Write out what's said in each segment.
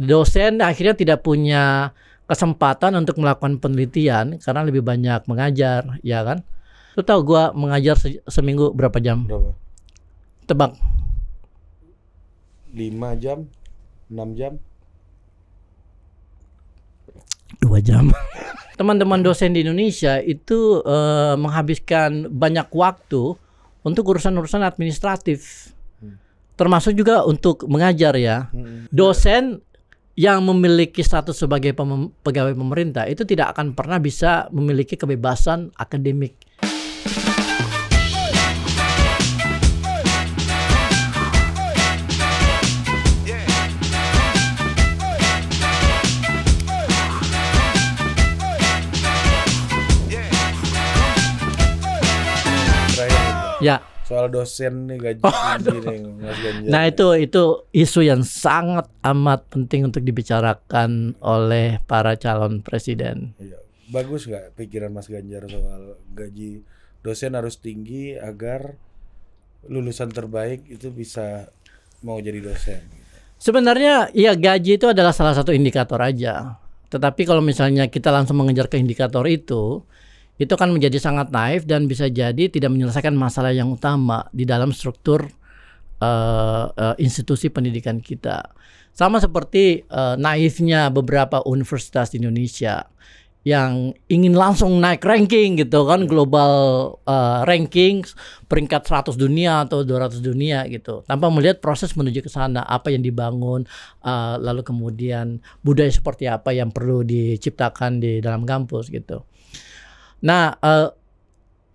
dosen akhirnya tidak punya kesempatan untuk melakukan penelitian karena lebih banyak mengajar, ya kan? Lu tahu gua mengajar se seminggu berapa jam? Berapa? Tebak. 5 jam, 6 jam. 2 jam. Teman-teman dosen di Indonesia itu uh, menghabiskan banyak waktu untuk urusan-urusan administratif. Hmm. Termasuk juga untuk mengajar ya. Hmm. Dosen yang memiliki status sebagai pem pegawai pemerintah itu tidak akan pernah bisa memiliki kebebasan akademik. Ya, soal dosen nih gaji oh, Nah itu itu isu yang sangat amat penting untuk dibicarakan oleh para calon presiden. Iya. Bagus nggak pikiran Mas Ganjar soal gaji dosen harus tinggi agar lulusan terbaik itu bisa mau jadi dosen. Sebenarnya ya gaji itu adalah salah satu indikator aja. Tetapi kalau misalnya kita langsung mengejar ke indikator itu, itu kan menjadi sangat naif dan bisa jadi tidak menyelesaikan masalah yang utama di dalam struktur uh, uh, institusi pendidikan kita. Sama seperti uh, naifnya beberapa universitas di Indonesia yang ingin langsung naik ranking gitu kan iya. global uh, ranking peringkat 100 dunia atau 200 dunia gitu tanpa melihat proses menuju ke sana apa yang dibangun uh, lalu kemudian budaya seperti apa yang perlu diciptakan di dalam kampus gitu. Nah, uh,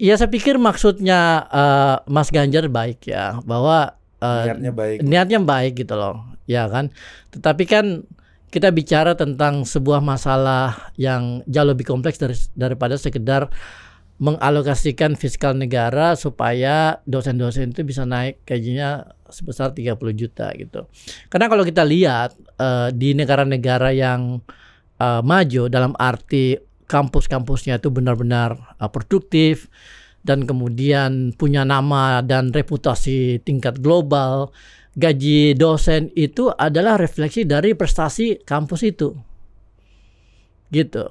ya saya pikir maksudnya uh, Mas Ganjar baik ya, bahwa uh, niatnya baik. Niatnya baik gitu loh, ya kan. Tetapi kan kita bicara tentang sebuah masalah yang jauh lebih kompleks dari, daripada sekedar mengalokasikan fiskal negara supaya dosen-dosen itu bisa naik gajinya sebesar 30 juta gitu. Karena kalau kita lihat uh, di negara-negara yang uh, maju dalam arti kampus-kampusnya itu benar-benar uh, produktif dan kemudian punya nama dan reputasi tingkat global, gaji dosen itu adalah refleksi dari prestasi kampus itu. Gitu.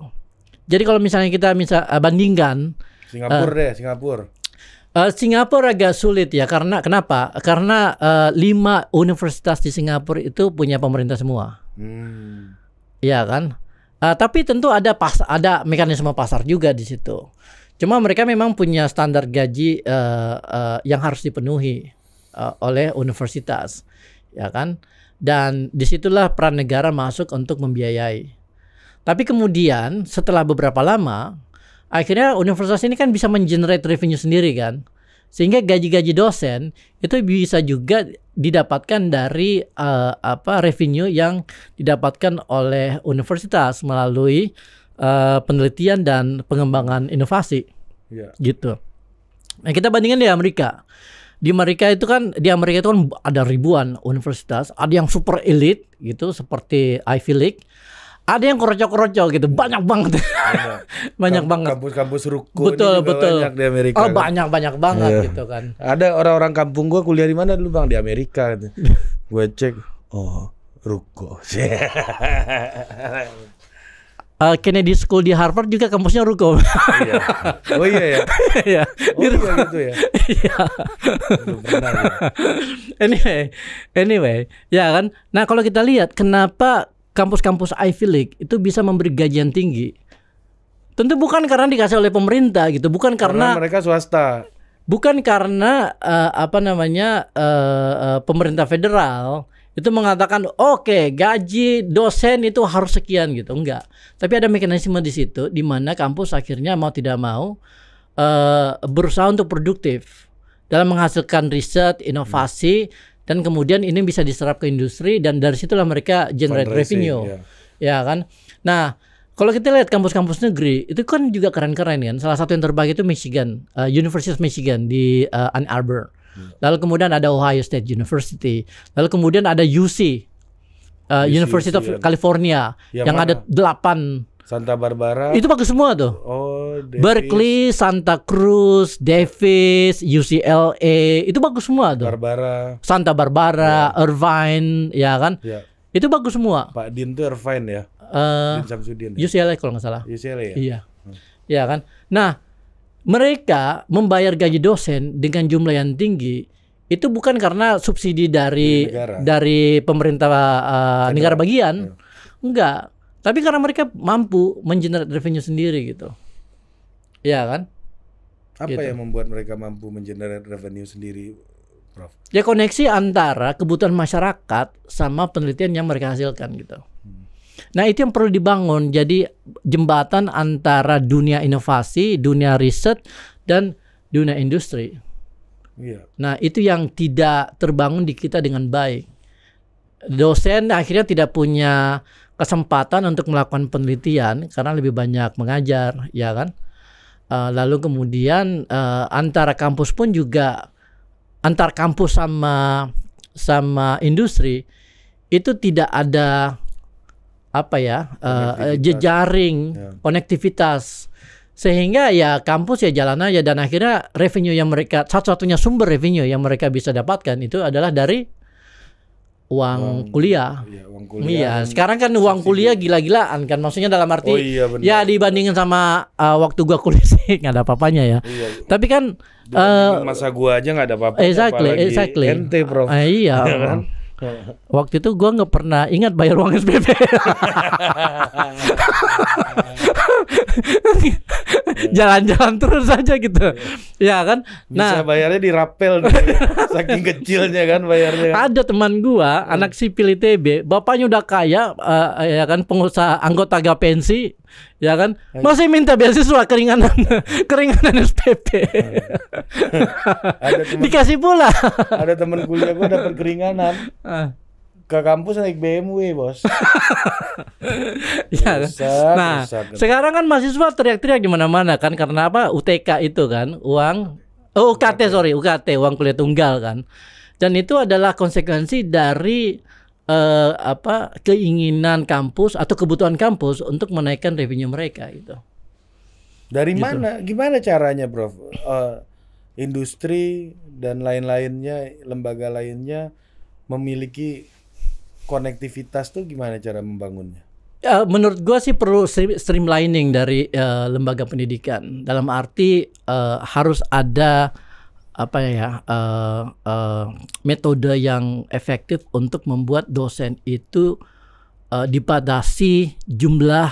Jadi kalau misalnya kita misal uh, bandingkan Singapura uh, deh, Singapura. Uh, Singapura agak sulit ya karena kenapa? Karena uh, lima universitas di Singapura itu punya pemerintah semua. Hmm. Iya kan? Uh, tapi tentu ada pas ada mekanisme pasar juga di situ. Cuma mereka memang punya standar gaji uh, uh, yang harus dipenuhi uh, oleh universitas, ya kan? Dan disitulah peran negara masuk untuk membiayai. Tapi kemudian setelah beberapa lama, akhirnya universitas ini kan bisa mengenerate revenue sendiri kan, sehingga gaji-gaji dosen itu bisa juga didapatkan dari uh, apa revenue yang didapatkan oleh universitas melalui uh, penelitian dan pengembangan inovasi. Yeah. Gitu. Nah, kita bandingkan di Amerika. Di Amerika itu kan di Amerika itu kan ada ribuan universitas, ada yang super elit gitu seperti Ivy League, ada yang kroco-kroco gitu iya. banyak banget iya. banyak Kamp, banget kampus-kampus ruko betul betul banyak di Amerika oh kan? banyak banyak banget yeah. gitu kan ada orang-orang kampung gua kuliah di mana dulu bang di Amerika gitu. gue cek oh ruko uh, Kennedy School di Harvard juga kampusnya Ruko. iya. Oh iya ya. Iya. oh, iya gitu ya. Iya. Ya. anyway, anyway, ya kan. Nah kalau kita lihat kenapa kampus-kampus Ivy League itu bisa memberi gaji yang tinggi. Tentu bukan karena dikasih oleh pemerintah gitu, bukan karena, karena mereka swasta. Bukan karena uh, apa namanya uh, uh, pemerintah federal itu mengatakan oke okay, gaji dosen itu harus sekian gitu enggak. Tapi ada mekanisme di situ di mana kampus akhirnya mau tidak mau uh, berusaha untuk produktif dalam menghasilkan riset, inovasi hmm dan kemudian ini bisa diserap ke industri dan dari situlah mereka generate revenue. Yeah. Ya kan? Nah, kalau kita lihat kampus-kampus negeri itu kan juga keren-keren kan. Salah satu yang terbaik itu Michigan, uh, University of Michigan di uh, Ann Arbor. Hmm. Lalu kemudian ada Ohio State University. Lalu kemudian ada UC, uh, eh, University UC, of yeah. California yang, yang mana? ada delapan Santa Barbara. Itu bagus semua tuh. Oh, Davis. Berkeley, Santa Cruz, Davis, UCLA, itu bagus semua tuh. Barbara. Santa Barbara, yeah. Irvine, ya kan? Yeah. Itu bagus semua. Pak Din tuh Irvine ya. Uh, eh, Samsudin. Ya? UCLA kalau nggak salah. UCLA ya. Iya. Hmm. Iya kan? Nah, mereka membayar gaji dosen dengan jumlah yang tinggi itu bukan karena subsidi dari dari pemerintah uh, negara bagian. Ya. Enggak tapi karena mereka mampu mengenerate revenue sendiri gitu. Iya kan? Apa gitu. yang membuat mereka mampu mengenerate revenue sendiri, Prof? Ya koneksi antara kebutuhan masyarakat sama penelitian yang mereka hasilkan gitu. Hmm. Nah, itu yang perlu dibangun. Jadi jembatan antara dunia inovasi, dunia riset dan dunia industri. Yeah. Nah, itu yang tidak terbangun di kita dengan baik. Dosen akhirnya tidak punya kesempatan untuk melakukan penelitian karena lebih banyak mengajar, ya kan? Uh, lalu kemudian uh, antara kampus pun juga antar kampus sama sama industri itu tidak ada apa ya uh, jejaring ya. konektivitas sehingga ya kampus ya jalan aja dan akhirnya revenue yang mereka satu-satunya sumber revenue yang mereka bisa dapatkan itu adalah dari uang, uang kuliah. Iya, uang iya, kuliah. Iya, sekarang kan uang kuliah gitu. gila-gilaan kan. Maksudnya dalam arti oh, iya, ya dibandingin sama uh, waktu gua kuliah sih nggak ada papanya ya. Iya, iya. Tapi kan uh, masa gua aja nggak ada apa-apa. Exactly, apalagi exactly. Ente, Prof. Uh, iya. iya kan? Waktu itu gue nggak pernah ingat bayar uang SPP. Jalan-jalan terus saja gitu. Ya kan? Nah, Bisa bayarnya di rapel saking kecilnya kan bayarnya. Kan. Ada teman gua hmm. anak sipil ITB, bapaknya udah kaya uh, ya kan pengusaha anggota gapensi ya kan masih minta beasiswa keringanan keringanan SPP dikasih pula ada teman kuliah gue dapat keringanan Ah. Ke kampus naik BMW, Bos. ya, nah, sekarang kan mahasiswa teriak-teriak di mana-mana kan karena apa? UTK itu kan, uang oh, UKT, sorry, UKT, uang kuliah tunggal kan. Dan itu adalah konsekuensi dari uh, apa keinginan kampus atau kebutuhan kampus untuk menaikkan revenue mereka itu. Dari gitu. mana? Gimana caranya, Bro? Uh, eh, industri dan lain-lainnya, lembaga lainnya memiliki konektivitas tuh gimana cara membangunnya? Ya, menurut gue sih perlu streamlining dari uh, lembaga pendidikan dalam arti uh, harus ada apa ya uh, uh, metode yang efektif untuk membuat dosen itu uh, dipadasi jumlah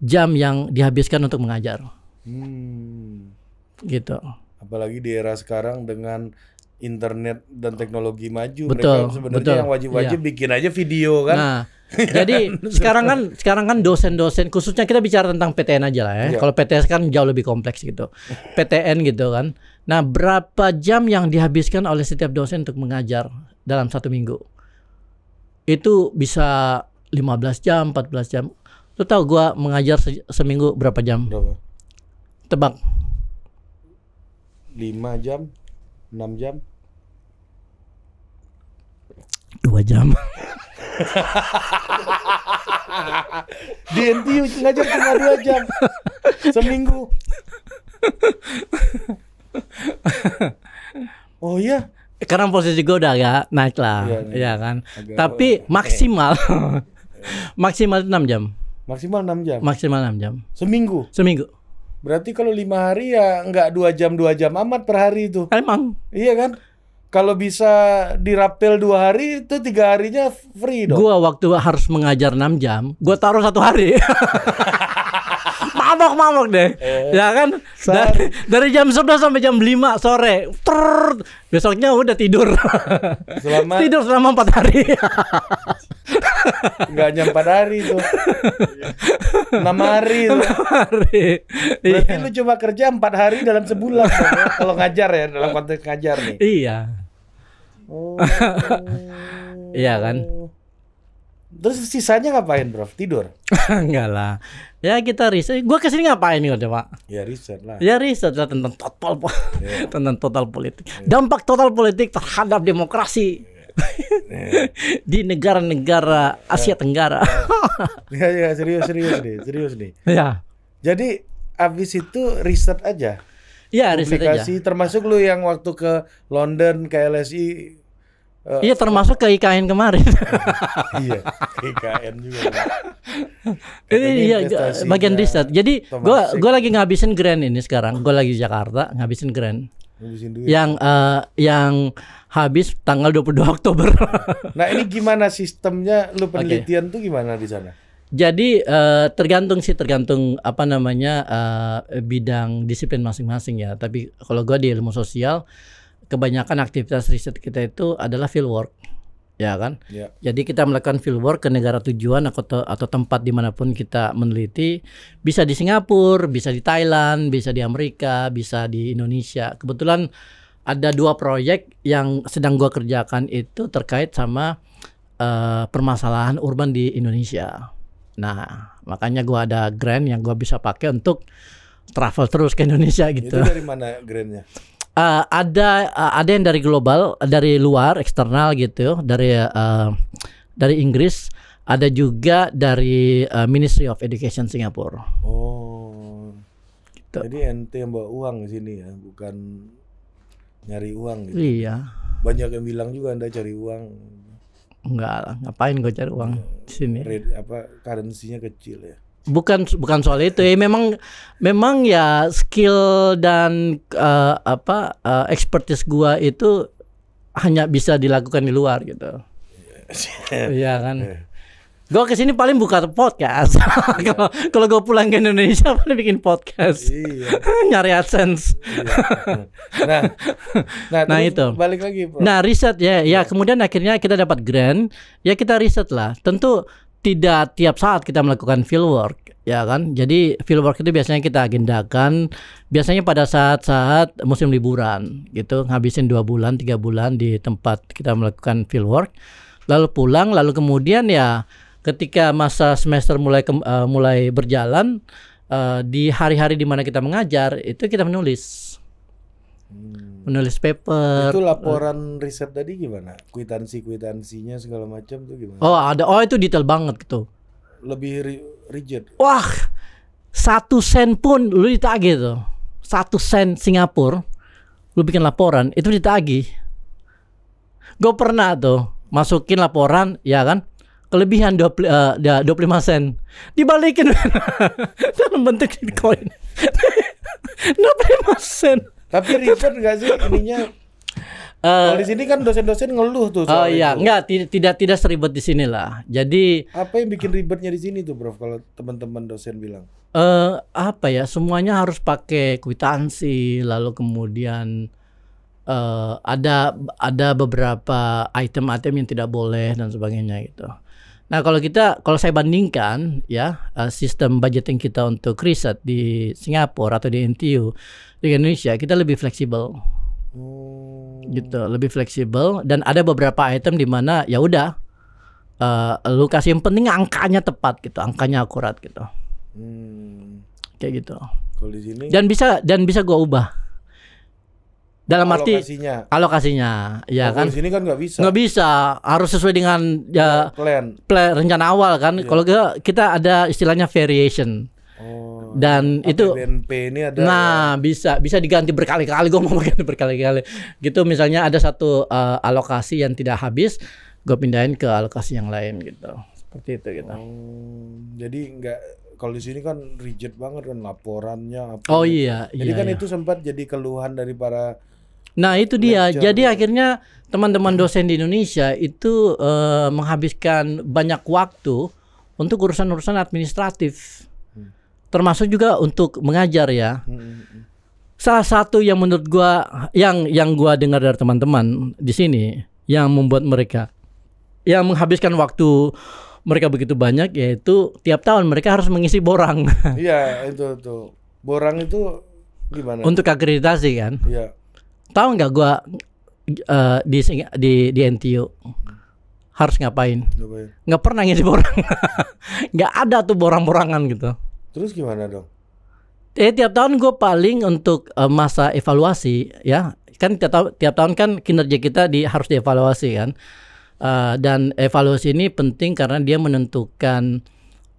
jam yang dihabiskan untuk mengajar. Hmm. Gitu. Apalagi di era sekarang dengan internet dan teknologi maju betul, mereka sebenarnya yang wajib-wajib iya. bikin aja video kan nah, jadi sekarang kan sekarang kan dosen-dosen khususnya kita bicara tentang PTN aja lah ya iya. kalau PTS kan jauh lebih kompleks gitu PTN gitu kan nah berapa jam yang dihabiskan oleh setiap dosen untuk mengajar dalam satu minggu itu bisa 15 jam 14 jam lu tahu gua mengajar se seminggu berapa jam berapa? tebak 5 jam 6 jam? 2 jam. di NTU ngajar cuma 2 jam. Seminggu. oh iya. Karena posisi gue udah agak naik lah, iya, iya ya, kan. Agak Tapi agak maksimal, eh. maksimal 6 jam. Maksimal 6 jam. Maksimal 6 jam. Seminggu. Seminggu. Berarti kalau lima hari ya nggak dua jam dua jam amat per hari itu. Emang. Iya kan? Kalau bisa dirapel dua hari itu tiga harinya free dong. Gua waktu harus mengajar enam jam, gua taruh satu hari. mabok deh. Eh. Ya kan? Dari, dari jam 11 sampai jam 5 sore. Trrr, besoknya udah tidur. Selama tidur selama 4 hari. Enggak nyampe hari tuh. 6 hari tuh. 6 hari. Berarti iya. lu cuma kerja 4 hari dalam sebulan ya, kalau ngajar ya dalam konteks ngajar nih. Iya. Oh. iya kan? Terus sisanya ngapain, Bro? Tidur? Enggak lah. Ya kita riset. Gua kesini ngapain nih udah, Pak? Ya riset lah. Ya riset lah tentang total yeah. tentang total politik. Yeah. Dampak total politik terhadap demokrasi. Ya. di negara-negara ya. Asia Tenggara. ya, ya, serius serius nih, serius nih. Ya. Jadi abis itu riset aja. iya riset aja. termasuk lu yang waktu ke London ke LSI Uh, iya termasuk ke IKN kemarin. iya, ke IKN juga. Ini iya bagian riset. Jadi gua gua lagi ngabisin grand ini sekarang. Gua lagi di Jakarta ngabisin grand Ngabisin duit. Yang uh, yang habis tanggal 22 Oktober. nah, ini gimana sistemnya lu penelitian okay. tuh gimana di sana? Jadi uh, tergantung sih tergantung apa namanya uh, bidang disiplin masing-masing ya. Tapi kalau gua di ilmu sosial kebanyakan aktivitas riset kita itu adalah field work, ya kan yeah. jadi kita melakukan field work ke negara tujuan atau atau tempat dimanapun kita meneliti bisa di Singapura bisa di Thailand bisa di Amerika bisa di Indonesia kebetulan ada dua proyek yang sedang gua kerjakan itu terkait sama uh, permasalahan urban di Indonesia nah makanya gua ada grant yang gua bisa pakai untuk travel terus ke Indonesia gitu itu dari mana grantnya uh, ada uh, ada yang dari global, dari luar, eksternal gitu, dari uh, dari Inggris, ada juga dari uh, Ministry of Education Singapura. Oh. Gitu. Jadi ente yang bawa uang di sini ya, bukan nyari uang gitu. Iya. Banyak yang bilang juga Anda cari uang. Enggak ngapain gue cari uang iya. di sini? Rate, apa currency-nya kecil ya bukan bukan soal itu ya memang memang ya skill dan uh, apa uh, expertise gua itu hanya bisa dilakukan di luar gitu iya kan eh. Gua kesini paling buka podcast. Iya. Kalau kalau gue pulang ke Indonesia paling bikin podcast. Iya. Nyari adsense. Iya. Nah, nah, nah itu. Balik lagi. Nah riset ya, ya kemudian akhirnya kita dapat grant. Ya kita riset lah. Tentu tidak tiap saat kita melakukan field work ya kan jadi field work itu biasanya kita agendakan biasanya pada saat-saat musim liburan gitu ngabisin dua bulan tiga bulan di tempat kita melakukan field work lalu pulang lalu kemudian ya ketika masa semester mulai ke, uh, eh, mulai berjalan uh, di hari-hari di mana kita mengajar itu kita menulis Hmm. menulis paper. Itu laporan uh, riset tadi gimana? Kuitansi kuitansinya segala macam tuh gimana? Oh ada, oh itu detail banget gitu. Lebih ri rigid. Wah, satu sen pun lu ditagih tuh. Satu sen Singapura, lu bikin laporan itu ditagih. Gue pernah tuh masukin laporan, ya kan? kelebihan 20, eh, ya, uh, lima 25 sen dibalikin dalam bentuk bitcoin 25 sen tapi ribet nggak sih ininya? Uh, Kalau di sini kan dosen-dosen ngeluh tuh. Oh iya, itu. enggak tidak tidak tidak seribet di sini lah. Jadi apa yang bikin ribetnya di sini tuh, Prof? Kalau teman-teman dosen bilang? Eh uh, apa ya? Semuanya harus pakai kwitansi, lalu kemudian uh, ada ada beberapa item-item yang tidak boleh dan sebagainya gitu. Nah, kalau kita kalau saya bandingkan ya eh, sistem budgeting kita untuk riset di Singapura atau di NTU di Indonesia kita lebih fleksibel. Hmm. Gitu, lebih fleksibel dan ada beberapa item di mana ya udah uh, lu kasih yang penting angkanya tepat gitu, angkanya akurat gitu. Hmm. Kayak gitu. Kalau di sini dan bisa dan bisa gua ubah dalam arti alokasinya, alokasinya ya oh, kan di sini kan nggak bisa nggak bisa harus sesuai dengan ya plan, plan rencana awal kan yeah. kalau kita ada istilahnya variation oh, dan itu BNP ini ada nah ya. bisa bisa diganti berkali-kali gue mau ganti berkali-kali gitu misalnya ada satu uh, alokasi yang tidak habis gue pindahin ke alokasi yang lain gitu seperti itu gitu oh, jadi nggak kalau di sini kan rigid banget kan laporannya apa. Oh iya, iya. Jadi kan iya, iya. itu sempat jadi keluhan dari para Nah itu dia. Lecture. Jadi iya. akhirnya teman-teman dosen di Indonesia itu uh, menghabiskan banyak waktu untuk urusan-urusan administratif, hmm. termasuk juga untuk mengajar ya. Hmm, hmm, Salah satu yang menurut gua yang yang gua dengar dari teman-teman di sini yang membuat mereka yang menghabiskan waktu mereka begitu banyak yaitu tiap tahun mereka harus mengisi borang. Iya itu tuh borang itu gimana? Untuk akreditasi kan? Iya tahu nggak gua uh, di di di NTU harus ngapain? ngapain? Nggak pernah ngisi borang, nggak ada tuh borang-borangan gitu. Terus gimana dong? Eh tiap tahun gue paling untuk uh, masa evaluasi ya kan tiap, tiap tahun kan kinerja kita di harus dievaluasi kan uh, dan evaluasi ini penting karena dia menentukan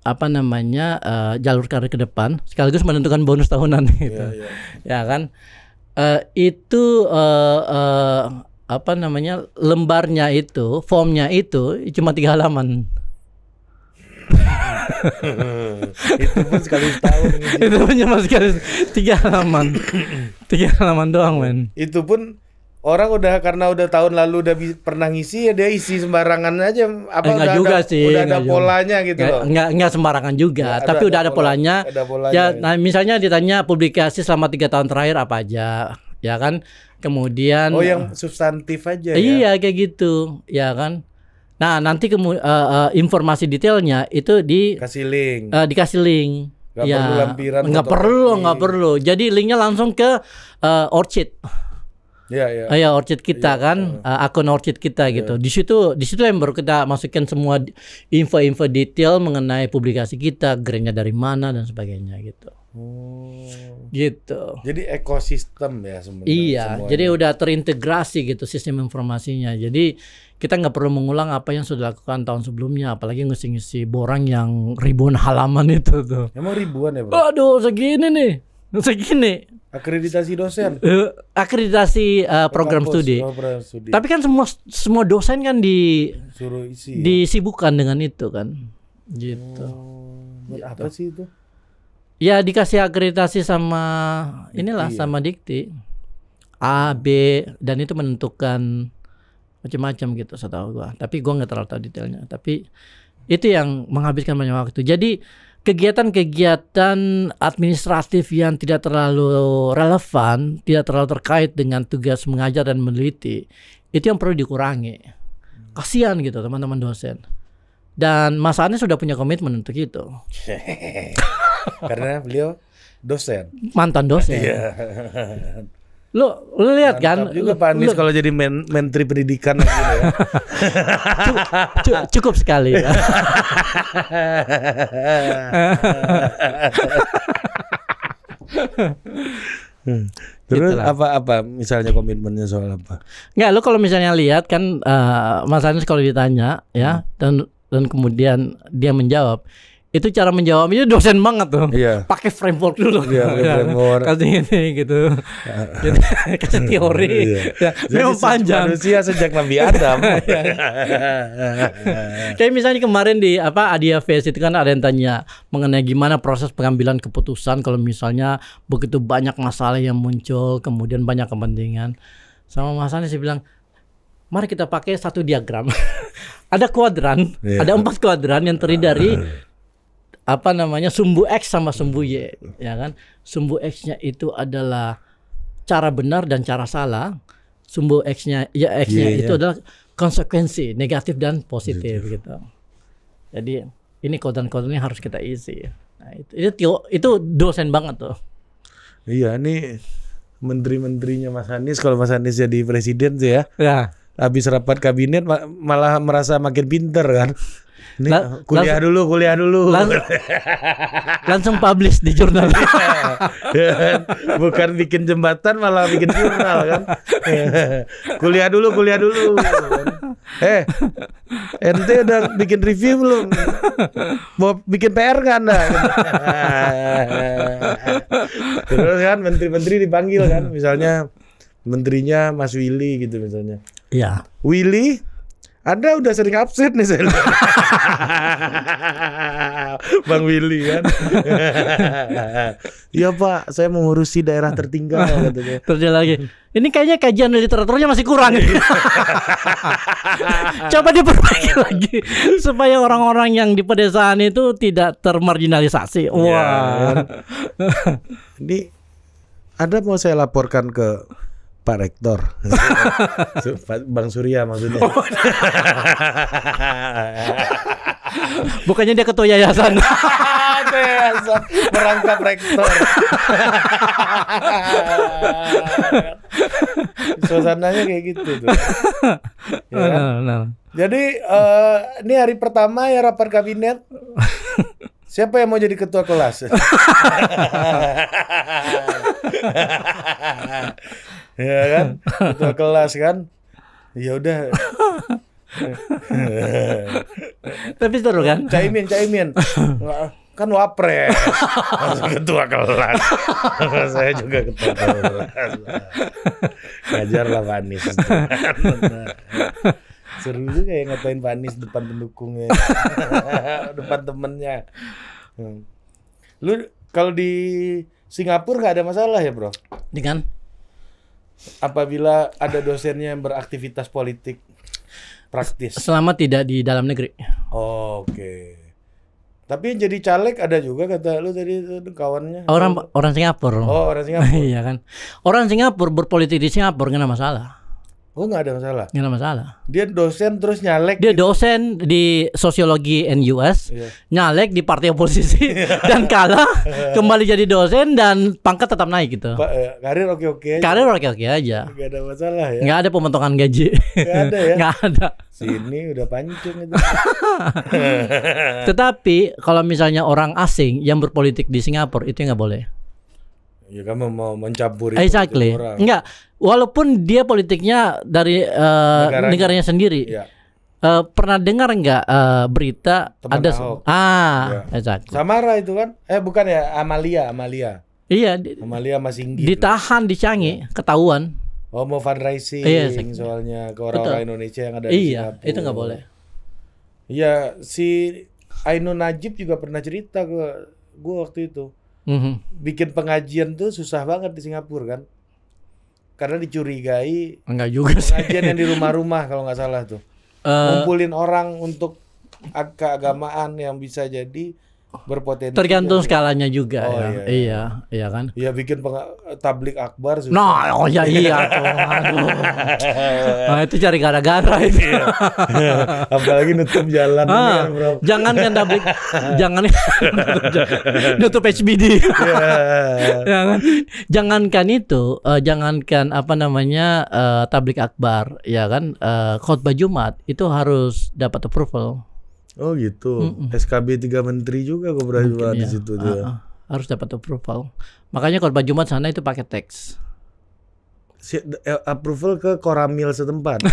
apa namanya uh, jalur karir ke depan sekaligus menentukan bonus tahunan gitu yeah, yeah. ya kan uh, itu uh, uh, apa namanya lembarnya itu, formnya itu cuma tiga halaman. itu pun sekali setahun. itu pun cuma sekali tiga halaman, tiga halaman doang men. Itu pun orang udah karena udah tahun lalu udah pernah ngisi ya dia isi sembarangan aja apa enggak udah juga ada, sih udah ada juga. polanya gitu enggak, loh enggak enggak sembarangan juga ya, tapi ada, udah ada, pola, polanya, ada polanya ya gitu. nah misalnya ditanya publikasi selama tiga tahun terakhir apa aja ya kan kemudian oh yang substantif aja ya? iya kayak gitu ya kan nah nanti kemu uh, uh, informasi detailnya itu di kasih link uh, dikasih link Gak ya, perlu lampiran Gak perlu, gak perlu. Jadi linknya langsung ke uh, Orchid yeah, iya, iya. yeah. Uh, ya orchid kita yeah, kan yeah. Uh, akun orchid kita yeah. gitu di situ di situ yang baru kita masukkan semua info-info detail mengenai publikasi kita grandnya dari mana dan sebagainya gitu hmm. gitu jadi ekosistem ya sebenarnya iya semuanya. jadi udah terintegrasi gitu sistem informasinya jadi kita nggak perlu mengulang apa yang sudah dilakukan tahun sebelumnya apalagi ngisi-ngisi borang yang ribuan halaman itu tuh emang ribuan ya bro aduh segini nih Nusa gini. Akreditasi dosen. Uh, akreditasi uh, program, studi. Oh, program studi. Tapi kan semua semua dosen kan di Suruh isi, ya? disibukkan dengan itu kan. Gitu. Oh, gitu. apa sih itu? Ya dikasih akreditasi sama dikti, inilah ya? sama dikti. A, B dan itu menentukan macam-macam gitu setahu gua. Tapi gua nggak terlalu tahu detailnya. Tapi itu yang menghabiskan banyak waktu. Jadi kegiatan-kegiatan administratif yang tidak terlalu relevan, tidak terlalu terkait dengan tugas mengajar dan meneliti, itu yang perlu dikurangi. Hmm. Kasihan gitu teman-teman dosen. Dan Mas Anies sudah punya komitmen untuk itu. Karena beliau dosen. Mantan dosen. Iya. Lu lu lihat kan? Juga Pak Anies kalau jadi men menteri pendidikan gitu ya. cukup, cukup, sekali. Ya. Hmm. Terus apa-apa misalnya komitmennya soal apa? Enggak, lu kalau misalnya lihat kan uh, Mas Anies kalau ditanya ya hmm. dan dan kemudian dia menjawab itu cara menjawabnya dosen banget tuh. Iya. Pakai framework dulu. Iya, iya. framework. Kasih ini gitu. kasih teori. Iya. Ya, memang panjang. Manusia sejak Nabi Adam. Iya. Kayak misalnya kemarin di apa Adia face itu kan ada yang tanya mengenai gimana proses pengambilan keputusan kalau misalnya begitu banyak masalah yang muncul, kemudian banyak kepentingan. Sama Mas Anies bilang, mari kita pakai satu diagram. ada kuadran, yeah. ada empat kuadran yang terdiri dari iya apa namanya sumbu X sama sumbu Y ya kan sumbu X-nya itu adalah cara benar dan cara salah sumbu X-nya ya X-nya yeah, iya. itu yeah. adalah konsekuensi negatif dan positif, yeah. gitu jadi ini kodan ini harus kita isi nah, itu itu itu dosen banget tuh iya ini menteri-menterinya Mas Anies kalau Mas Anies jadi presiden sih ya ya habis rapat kabinet malah merasa makin pinter kan Nih, La eh, kuliah dulu, kuliah dulu. Lang langsung publish di jurnal. Iya. Bukan bikin jembatan malah bikin jurnal kan. kuliah dulu, kuliah dulu. Gitu kan. eh, ente udah bikin review belum? Mau bikin PR kan nah? Terus kan menteri-menteri dipanggil kan, misalnya menterinya Mas Willy gitu misalnya. Iya. Willy anda udah sering absen nih saya. Bang Willy kan. Iya Pak, saya mengurusi daerah tertinggal katanya. Terjadi lagi. Ini kayaknya kajian literaturnya masih kurang. Coba diperbaiki lagi supaya orang-orang yang di pedesaan itu tidak termarginalisasi. Iya. Wah. Wow. Ini anda mau saya laporkan ke Pak Rektor. Bang Surya maksudnya. Oh, Bukannya dia ketua yayasan. merangkap rektor. Suasananya kayak gitu tuh. Ya. no, kan? no. Jadi uh, ini hari pertama ya rapat kabinet. Siapa yang mau jadi ketua kelas? ya kan ketua kelas kan ya udah tapi seru kan caimin caimin kan wapres ketua kelas saya juga ketua kelas ngajar lah Pak Anies seru juga ya ngatain Pak depan pendukungnya depan temennya hmm. lu kalau di Singapura nggak ada masalah ya bro dengan apabila ada dosennya yang beraktivitas politik praktis? Selama tidak di dalam negeri. Oke. Okay. Tapi jadi caleg ada juga kata lu tadi kawannya. Orang orang Singapura. Oh, orang Singapura. iya kan. Orang Singapura berpolitik di Singapura kenapa masalah. Oh nggak ada masalah. Nggak ada masalah. Dia dosen terus nyalek. Dia gitu. dosen di sosiologi NUS, yeah. nyalek di partai oposisi iya. dan kalah, kembali jadi dosen dan pangkat tetap naik gitu. Pa, eh, karir oke oke. Aja. Karir oke oke aja. Nggak ada masalah ya. Nggak ada pemotongan gaji. Nggak ada ya. Nggak ada. Sini udah pancing itu. Tetapi kalau misalnya orang asing yang berpolitik di Singapura itu nggak boleh. Ya kamu mau mencaburin exactly. orang. Enggak, walaupun dia politiknya dari uh, negaranya. negaranya sendiri. Ya. Uh, pernah dengar nggak uh, eh, berita Teman ada Ahok. ah ya. exactly. Samara itu kan? Eh bukan ya Amalia, Amalia. Iya, di, Amalia masih tinggi. Ditahan di Canggih, ya. ketahuan. Oh mau fundraising iya, soalnya ke orang-orang Indonesia yang ada iya, di Iya, itu nggak boleh. Iya, si Ainun Najib juga pernah cerita ke gua waktu itu Mm-hmm. Bikin pengajian tuh susah banget di Singapura kan. Karena dicurigai. Enggak juga pengajian sih. yang di rumah-rumah kalau nggak salah tuh. Uh, Ngumpulin orang untuk keagamaan yang bisa jadi berpotensi tergantung ya, ya. skalanya juga oh, ya. Iya, iya, iya, iya kan? Iya bikin tablik akbar sih. Nah, oh ya iya tuh. Aduh. Nah, itu cari gara-gara itu. Iya. Apalagi nutup jalan ah, kan, Bro. Jangan iya. ya kan tablik jangan nutup HBD. jangan jangankan itu, uh, jangankan apa namanya uh, tablik akbar, ya kan? Uh, eh, khotbah Jumat itu harus dapat approval. Oh gitu. Mm -mm. SKB tiga menteri juga keberhasilan ya. di situ dia. Uh, ah, ah. harus dapat approval. Makanya baju Jumat sana itu pakai teks. Si, eh, approval ke koramil setempat.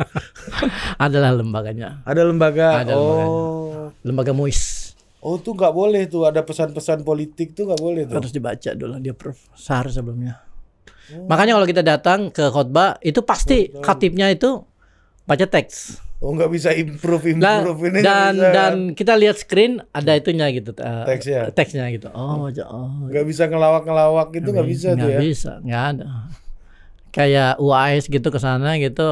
Adalah lembaganya. Ada lembaga. Ada oh. Lembaga MUIS. Oh tuh nggak boleh tuh ada pesan-pesan politik tuh nggak boleh tuh. Harus dibaca dulu dia proof sehari sebelumnya. Oh. Makanya kalau kita datang ke khotbah itu pasti khatibnya itu baca teks Oh nggak bisa improve improve nah, ini dan bisa. dan kita lihat screen ada itunya gitu uh, teksnya teksnya gitu oh oh nggak bisa ngelawak ngelawak gitu nggak bisa gak tuh ya nggak bisa nggak ada kayak UAS gitu ke sana gitu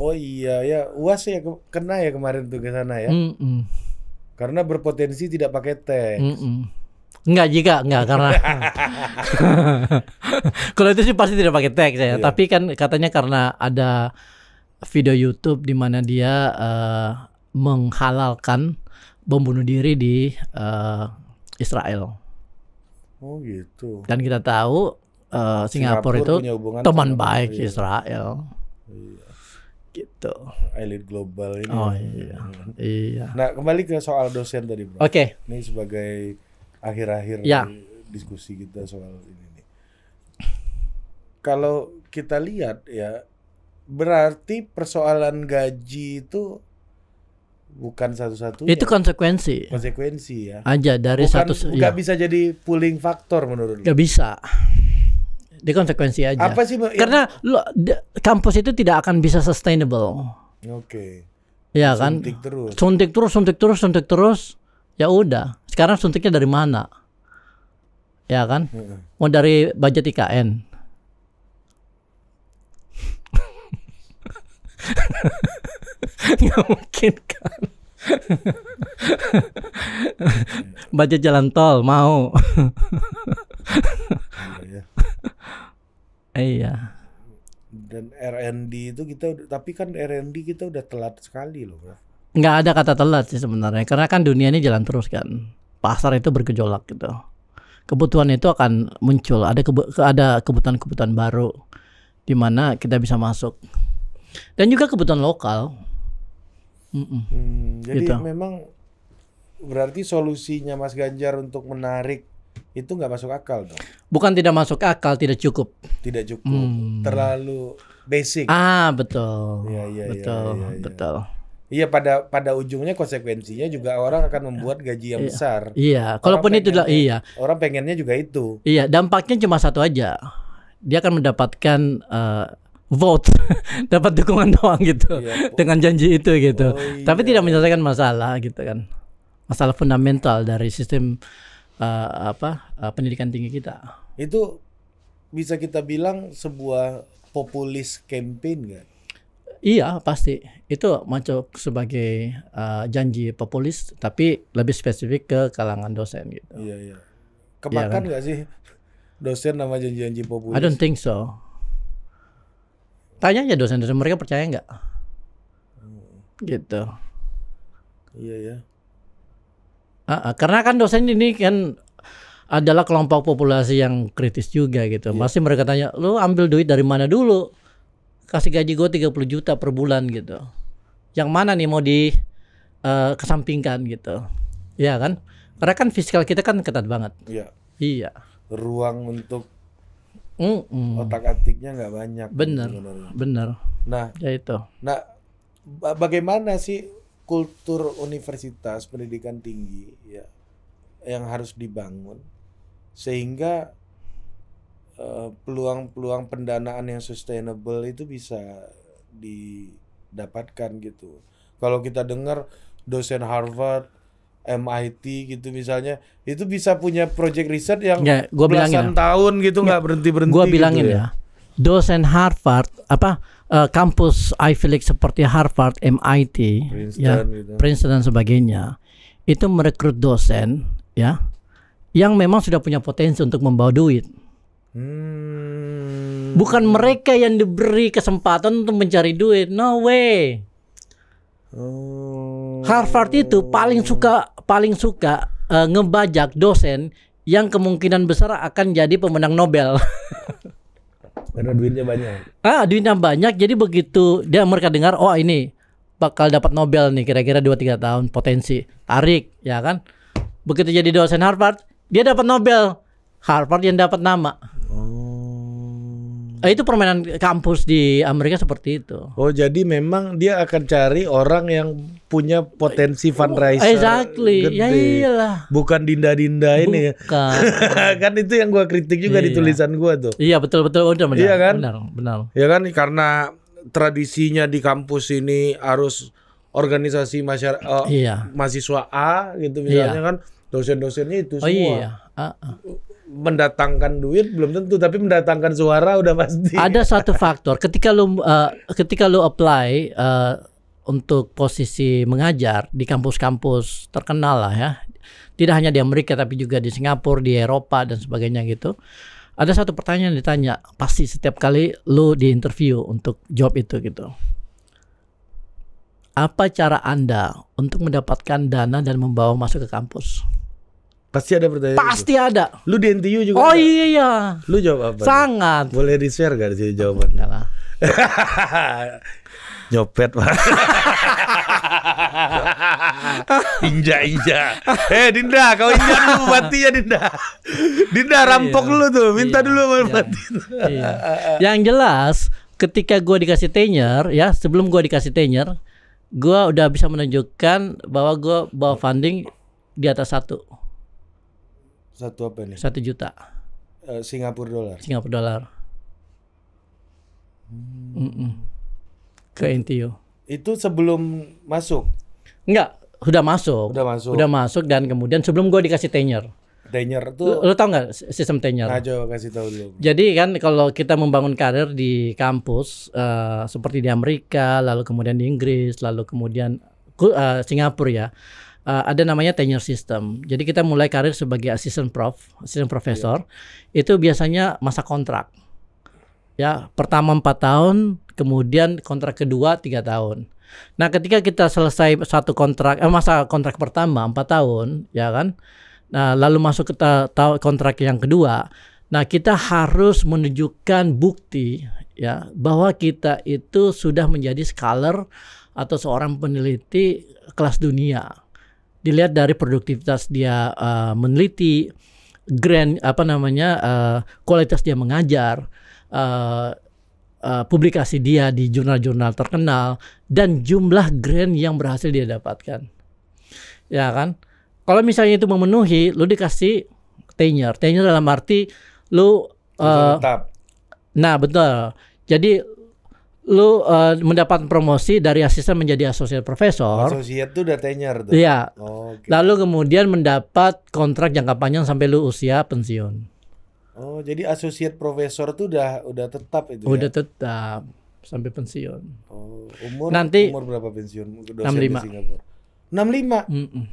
oh iya ya UAS ya kena ya kemarin tuh ke sana ya mm -mm. karena berpotensi tidak pakai teks mm -mm. Enggak jika enggak karena kalau itu sih pasti tidak pakai teks ya. Iya. Tapi kan katanya karena ada video YouTube di mana dia uh, menghalalkan bom bunuh diri di uh, Israel. Oh gitu. Dan kita tahu uh, eh, Singapura, Singapura itu teman baik iya. Israel. Iya. Gitu. Elit global ini. Oh iya. iya. Nah, kembali ke soal dosen tadi, Oke. Okay. Ini sebagai akhir-akhir ya. diskusi kita soal ini Kalau kita lihat ya berarti persoalan gaji itu bukan satu-satunya. Itu konsekuensi. Konsekuensi ya. Aja dari bukan, satu. Gak ya. bisa jadi pulling faktor menurut lu. Gak bisa. Di konsekuensi aja. Apa sih? Karena lo, kampus itu tidak akan bisa sustainable. Oke. Okay. Ya kan. Suntik terus. Suntik terus, suntik terus, suntik terus. Ya udah. Sekarang suntiknya dari mana? Ya kan? Mau dari budget IKN. nggak mungkin kan budget jalan tol mau iya, iya. iya. dan R&D itu kita tapi kan R&D kita udah telat sekali loh bro. nggak ada kata telat sih sebenarnya karena kan dunia ini jalan terus kan pasar itu bergejolak gitu kebutuhan itu akan muncul ada ada kebutuhan-kebutuhan baru di mana kita bisa masuk dan juga kebutuhan lokal. Mm -mm. Hmm, jadi gitu. memang berarti solusinya Mas Ganjar untuk menarik itu nggak masuk akal dong? Bukan tidak masuk akal, tidak cukup. Tidak cukup, hmm. terlalu basic. Ah betul, Iya ya, betul, ya, ya, ya. betul. Iya pada pada ujungnya konsekuensinya juga orang akan membuat gaji yang iya. besar. Iya, kalaupun itu pengennya, iya. Orang pengennya juga itu. Iya, dampaknya cuma satu aja. Dia akan mendapatkan eh, vote dapat dukungan doang gitu yeah. Iya, dengan janji itu gitu oh, iya. tapi tidak menyelesaikan masalah gitu kan masalah fundamental dari sistem uh, apa uh, pendidikan tinggi kita itu bisa kita bilang sebuah populis campaign kan Iya pasti itu masuk sebagai uh, janji populis tapi lebih spesifik ke kalangan dosen gitu. Iya iya. kebakan nggak iya, kan? sih dosen nama janji-janji populis? I don't think so. Tanya aja dosen-dosen mereka percaya nggak? Hmm. Gitu. Iya ya. Uh, uh, karena kan dosen ini kan adalah kelompok populasi yang kritis juga gitu. Yeah. Masih mereka tanya, "Lu ambil duit dari mana dulu?" Kasih gaji gue 30 juta per bulan gitu. Yang mana nih mau di uh, kesampingkan gitu. Ya kan? Karena kan fiskal kita kan ketat banget. Iya. Iya. Ruang untuk Mm -mm. Otak atiknya nggak banyak. Gitu bener, bener. Nah, ya itu. Nah, bagaimana sih kultur universitas pendidikan tinggi ya yang harus dibangun sehingga eh, peluang-peluang uh, peluang -peluang pendanaan yang sustainable itu bisa didapatkan gitu. Kalau kita dengar dosen Harvard MIT gitu misalnya itu bisa punya project riset yang ya, gua belasan bilangin, ya. tahun gitu ya, nggak ya, berhenti berhenti. Gua gitu bilangin gitu ya. ya dosen Harvard apa uh, kampus Ivy League seperti Harvard, MIT, ya, Princeton, ya, gitu. Princeton dan sebagainya itu merekrut dosen ya yang memang sudah punya potensi untuk membawa duit. Hmm. Bukan mereka yang diberi kesempatan untuk mencari duit, no way. Oh. Harvard itu paling suka paling suka uh, ngebajak dosen yang kemungkinan besar akan jadi pemenang Nobel. Karena duitnya banyak. Ah, duitnya banyak. Jadi begitu dia mereka dengar, oh ini bakal dapat Nobel nih kira-kira 2-3 tahun potensi. Tarik, ya kan? Begitu jadi dosen Harvard, dia dapat Nobel. Harvard yang dapat nama. Eh, itu permainan kampus di Amerika seperti itu. Oh, jadi memang dia akan cari orang yang punya potensi oh, fundraiser. Exactly. Ya, gede. Ya iyalah. Bukan dinda-dinda ini ya. Bukan. kan itu yang gua kritik juga iya. di tulisan gua tuh. Iya, betul-betul udah benar. Iya kan? Benar, benar. Ya kan karena tradisinya di kampus ini harus organisasi masyarakat uh, eh, iya. mahasiswa A gitu misalnya iya. kan dosen-dosennya itu oh, semua. iya. Uh -uh mendatangkan duit belum tentu, tapi mendatangkan suara udah pasti. Ada satu faktor ketika lu uh, ketika lu apply uh, untuk posisi mengajar di kampus-kampus terkenal lah ya. Tidak hanya di Amerika tapi juga di Singapura, di Eropa dan sebagainya gitu. Ada satu pertanyaan yang ditanya pasti setiap kali lu di interview untuk job itu gitu apa cara Anda untuk mendapatkan dana dan membawa masuk ke kampus? Pasti ada pertanyaan. Pasti ada. Lu di NTU juga. Oh iya iya. Lu jawab apa? Sangat. Nih? Boleh di share gak sih jawaban? Enggak lah. Nyopet pak. inja inja. Eh Dinda, kau inja dulu ya Dinda. Dinda iya, rampok iya, dulu tuh, minta iya, dulu sama iya. iya, Yang jelas, ketika gua dikasih tenure, ya sebelum gua dikasih tenure, gua udah bisa menunjukkan bahwa gua bawa funding di atas satu. Satu apa ini? Satu juta. Uh, Singapura dolar. Singapura dolar. Hmm. Mm -mm. Ke NTU. Itu sebelum masuk? Enggak, sudah masuk. Sudah masuk. Sudah masuk dan kemudian sebelum gue dikasih tenure. Tenure itu? Lo lu tau nggak sistem tenure? Nah, coba kasih tau dulu. Jadi kan kalau kita membangun karir di kampus uh, seperti di Amerika, lalu kemudian di Inggris, lalu kemudian uh, Singapura ya uh, ada namanya tenure system. Jadi kita mulai karir sebagai assistant prof, assistant professor. Yeah. Itu biasanya masa kontrak. Ya, pertama empat tahun, kemudian kontrak kedua tiga tahun. Nah, ketika kita selesai satu kontrak eh, masa kontrak pertama empat tahun, ya kan? Nah, lalu masuk ke kontrak yang kedua. Nah, kita harus menunjukkan bukti ya bahwa kita itu sudah menjadi scholar atau seorang peneliti kelas dunia dilihat dari produktivitas dia uh, meneliti, grand apa namanya uh, kualitas dia mengajar, uh, uh, publikasi dia di jurnal-jurnal terkenal dan jumlah grand yang berhasil dia dapatkan. Ya kan? Kalau misalnya itu memenuhi, lu dikasih tenure. Tenure dalam arti lu uh, Nah, betul. Jadi lu uh, mendapat promosi dari asisten menjadi asosiat profesor. Asosiat tuh udah tenure tuh. Iya. Oh, okay. Lalu kemudian mendapat kontrak jangka panjang sampai lu usia pensiun. Oh, jadi asosiat profesor tuh udah udah tetap itu ya? Udah ya? tetap sampai pensiun. Oh, umur Nanti, umur berapa pensiun? Dosen 65. Di Singapura. 65. Mm -mm.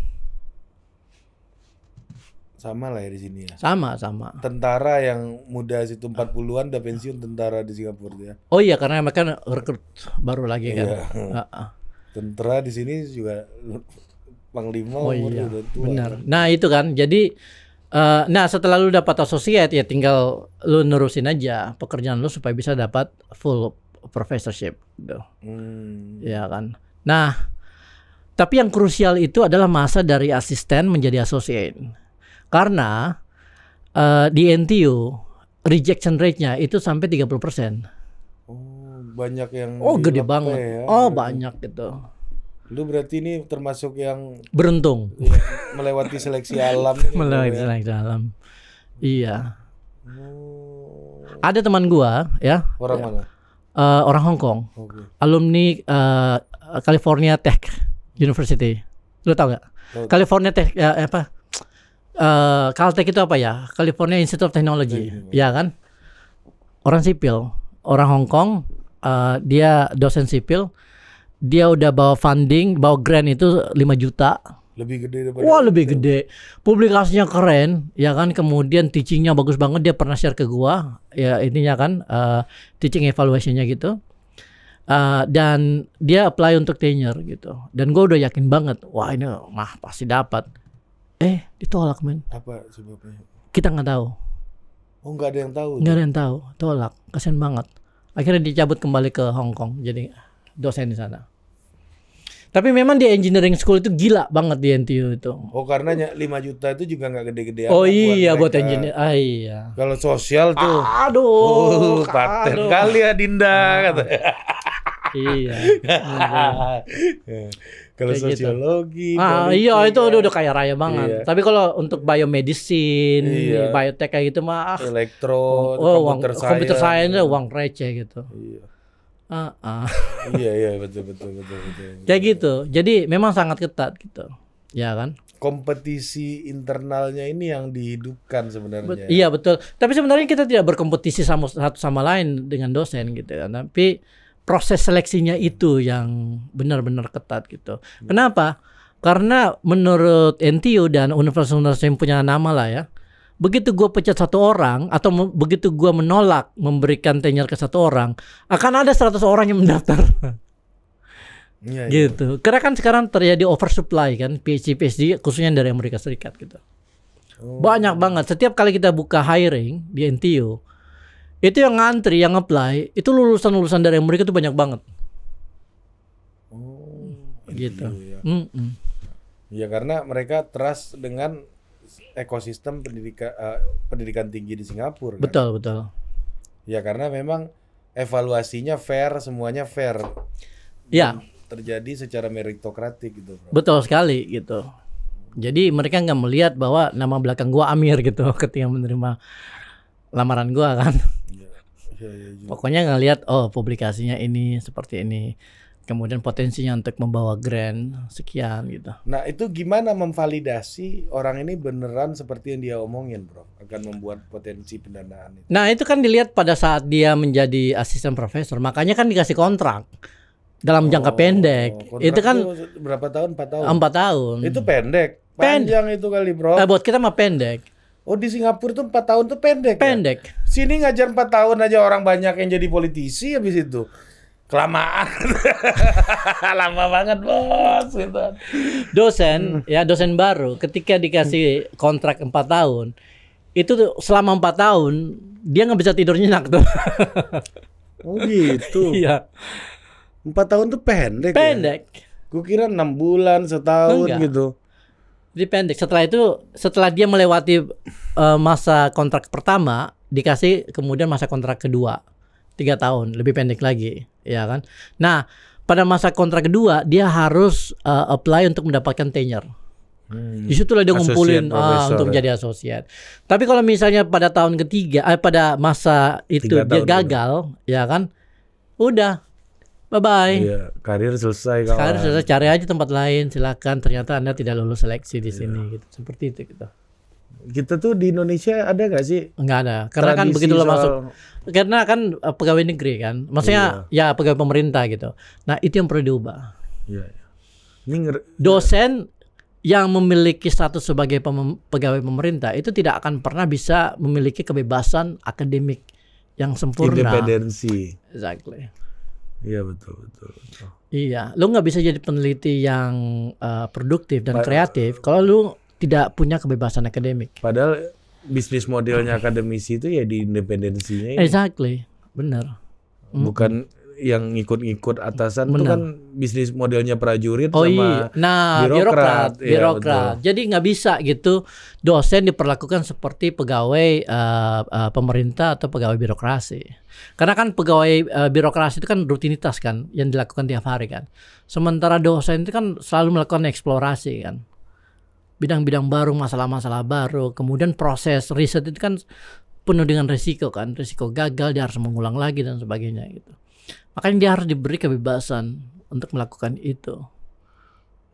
Sama lah ya di sini ya. Sama, sama. Tentara yang muda situ 40-an udah pensiun tentara di Singapura ya. Oh iya karena mereka rekrut baru lagi kan. Iya. Ah, ah. Tentara di sini juga panglima oh, iya. udah tua. Benar. Kan? Nah, itu kan. Jadi uh, nah setelah lu dapat associate ya tinggal lu nerusin aja pekerjaan lu supaya bisa dapat full professorship gitu. Hmm. Ya kan. Nah, tapi yang krusial itu adalah masa dari asisten menjadi associate. Karena uh, di NTU rejection rate-nya itu sampai 30%. Oh, banyak yang Oh, gede banget. Eh, ya. Oh, banyak gitu. Lu berarti ini termasuk yang beruntung melewati seleksi alam. Gitu ya. melewati ya. seleksi alam. Iya. Oh. Ada teman gua ya. Orang ya. mana? Uh, orang Hong Kong. Okay. Alumni uh, California Tech University. Lu tau gak? Okay. California Tech ya, apa? uh, Caltech itu apa ya? California Institute of Technology, Technology. Iya, iya, iya. ya kan? Orang sipil, orang Hong Kong, uh, dia dosen sipil, dia udah bawa funding, bawa grant itu 5 juta. Lebih gede daripada Wah, lebih itu. gede. Publikasinya keren, ya kan? Kemudian teachingnya bagus banget, dia pernah share ke gua, ya intinya kan uh, teaching evaluationnya gitu. Uh, dan dia apply untuk tenure gitu. Dan gue udah yakin banget, wah ini mah pasti dapat Eh, ditolak men. Apa sebabnya? Kita nggak tahu. Oh nggak ada yang tahu. Nggak ada yang tahu, tolak. Kasian banget. Akhirnya dicabut kembali ke Hong Kong. Jadi dosen di sana. Tapi memang di engineering school itu gila banget di NTU itu. Oh karena 5 juta itu juga nggak gede-gede Oh iya buat, buat engineer. Ah, iya. Kalau sosial tuh. Aduh. Uh, paten aduh. kali ya Dinda. Ah. Kata. iya. kalau gitu. sosiologi, ah iya itu udah udah ya. kaya raya banget. Iya. Tapi kalau untuk biomedicine, iya. biotek kayak gitu mah ah, elektro, oh, komputer, uang, komputer saya itu uang receh gitu. Iya. Ah, ah. iya iya betul betul betul betul. Kayak gitu. Jadi memang sangat ketat gitu. Ya kan? Kompetisi internalnya ini yang dihidupkan sebenarnya. Bet, iya betul. Tapi sebenarnya kita tidak berkompetisi sama satu sama lain dengan dosen gitu kan. Tapi proses seleksinya itu yang benar-benar ketat gitu. Kenapa? Karena menurut NTU dan universitas-universitas yang punya nama lah ya, begitu gue pecat satu orang atau begitu gue menolak memberikan tenure ke satu orang, akan ada 100 orang yang mendaftar. Ya, gitu. Karena kan sekarang terjadi oversupply kan PhD PhD khususnya dari Amerika Serikat gitu. Oh. Banyak banget. Setiap kali kita buka hiring di NTU, itu yang ngantri yang apply itu lulusan lulusan dari Amerika tuh banyak banget oh gitu ya. ya karena mereka trust dengan ekosistem pendidikan uh, eh, pendidikan tinggi di Singapura kan? betul betul ya karena memang evaluasinya fair semuanya fair ya terjadi secara meritokratik gitu betul sekali gitu jadi mereka nggak melihat bahwa nama belakang gua Amir gitu ketika menerima lamaran gua kan ya, ya, ya. Pokoknya ngelihat oh publikasinya ini seperti ini. Kemudian potensinya untuk membawa grand sekian gitu. Nah itu gimana memvalidasi orang ini beneran seperti yang dia omongin bro akan membuat potensi pendanaan itu. Nah itu kan dilihat pada saat dia menjadi asisten profesor makanya kan dikasih kontrak dalam oh, jangka pendek. Itu kan itu berapa tahun? Empat tahun. Empat tahun. Itu pendek. Panjang pendek. itu kali, Bro. Nah, eh, buat kita mah pendek. Oh, di Singapura tuh empat tahun tuh pendek. Ya? Pendek. Sini ngajar 4 tahun aja orang banyak yang jadi politisi habis itu. Kelamaan. Lama banget, Bos, gitu. Dosen, ya dosen baru ketika dikasih kontrak 4 tahun, itu tuh selama 4 tahun dia nggak bisa tidur nyenyak tuh. oh gitu. Iya. Empat tahun tuh pendek. Ya? Pendek. Ya? Gue kira enam bulan, setahun Enggak. gitu. Jadi pendek. Setelah itu, setelah dia melewati uh, masa kontrak pertama, dikasih kemudian masa kontrak kedua tiga tahun lebih pendek lagi ya kan nah pada masa kontrak kedua dia harus uh, apply untuk mendapatkan tenure hmm. di lah dia ngumpulin uh, untuk ya. jadi asosiat tapi kalau misalnya pada tahun ketiga eh, pada masa itu tiga dia gagal dulu. ya kan udah Bye bye. Iya, karir selesai kawan. Karir selesai, cari aja tempat lain. Silakan. Ternyata Anda tidak lulus seleksi di iya. sini gitu. Seperti itu gitu. Kita tuh di Indonesia ada gak sih? Nggak ada. Karena kan begitu lo soal... Karena kan eh, pegawai negeri kan. Maksudnya iya. ya pegawai pemerintah gitu. Nah, itu yang perlu diubah. Iya. iya. Ini dosen yang memiliki status sebagai pem pegawai pemerintah itu tidak akan pernah bisa memiliki kebebasan akademik yang sempurna. Independensi. Exactly. Iya betul betul. betul. Iya, lo nggak bisa jadi peneliti yang uh, produktif dan kreatif kalau lo tidak punya kebebasan akademik. Padahal bisnis modelnya akademisi itu ya di independensinya. Ini. Exactly, benar. Hmm. Bukan yang ngikut-ngikut atasan Bener. itu kan bisnis modelnya prajurit oh, sama iya. nah, birokrat, birokrat. Ya, birokrat. Jadi nggak bisa gitu dosen diperlakukan seperti pegawai uh, uh, pemerintah atau pegawai birokrasi. Karena kan pegawai uh, birokrasi itu kan rutinitas kan yang dilakukan tiap hari kan. Sementara dosen itu kan selalu melakukan eksplorasi kan bidang-bidang baru, masalah-masalah baru. Kemudian proses riset itu kan penuh dengan risiko kan, risiko gagal dia harus mengulang lagi dan sebagainya gitu. Makanya dia harus diberi kebebasan untuk melakukan itu.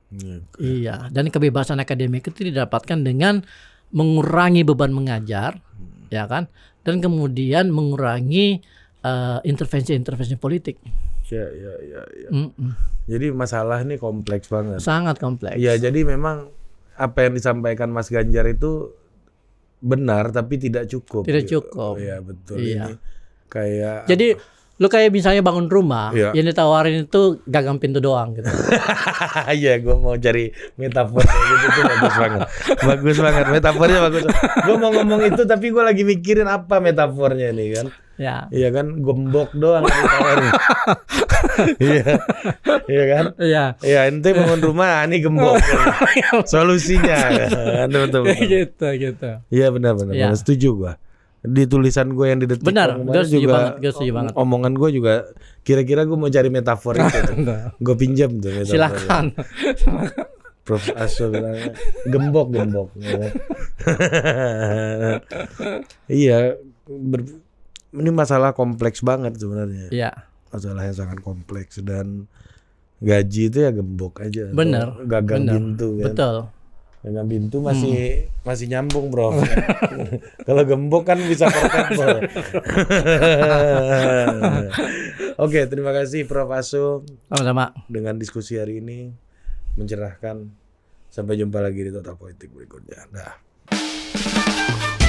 Iya, okay. Iya, dan kebebasan akademik itu didapatkan dengan mengurangi beban mengajar, hmm. ya kan? Dan kemudian mengurangi eh, intervensi-intervensi uh, politik. Ya, ya, ya, ya. Mm -mm. Jadi masalah ini kompleks banget. Sangat kompleks. Iya, jadi memang apa yang disampaikan Mas Ganjar itu benar tapi tidak cukup. Tidak gitu. cukup. Iya betul. Iya. Ini kayak. Jadi lu kayak misalnya bangun rumah yeah. yang ditawarin itu gagang pintu doang gitu iya gue mau cari metafor gitu tuh bagus banget bagus banget metafornya bagus gue mau ngomong itu tapi gue lagi mikirin apa metafornya nih kan Ya. Iya kan, gembok doang ditawarin. iya, iya kan? Iya. Iya, ente bangun rumah, ini gembok. Iya. Solusinya, kan? betul betul. Gitu, gitu. Iya, iya. benar benar, ya. setuju gua di tulisan gue yang di detik benar gue setuju juga banget gue setuju banget omongan gue juga kira-kira gue mau cari metafor itu gue pinjam tuh metafor silakan Prof Aso bilang gembok gembok iya ber, ini masalah kompleks banget sebenarnya iya masalah yang sangat kompleks dan gaji itu ya gembok aja benar gagang pintu kan betul dengan pintu masih hmm. masih nyambung, Bro. Kalau gembok kan bisa portable. Oke, terima kasih Prof Asu. Sama-sama. Dengan diskusi hari ini mencerahkan. Sampai jumpa lagi di Total Politik berikutnya. Dah.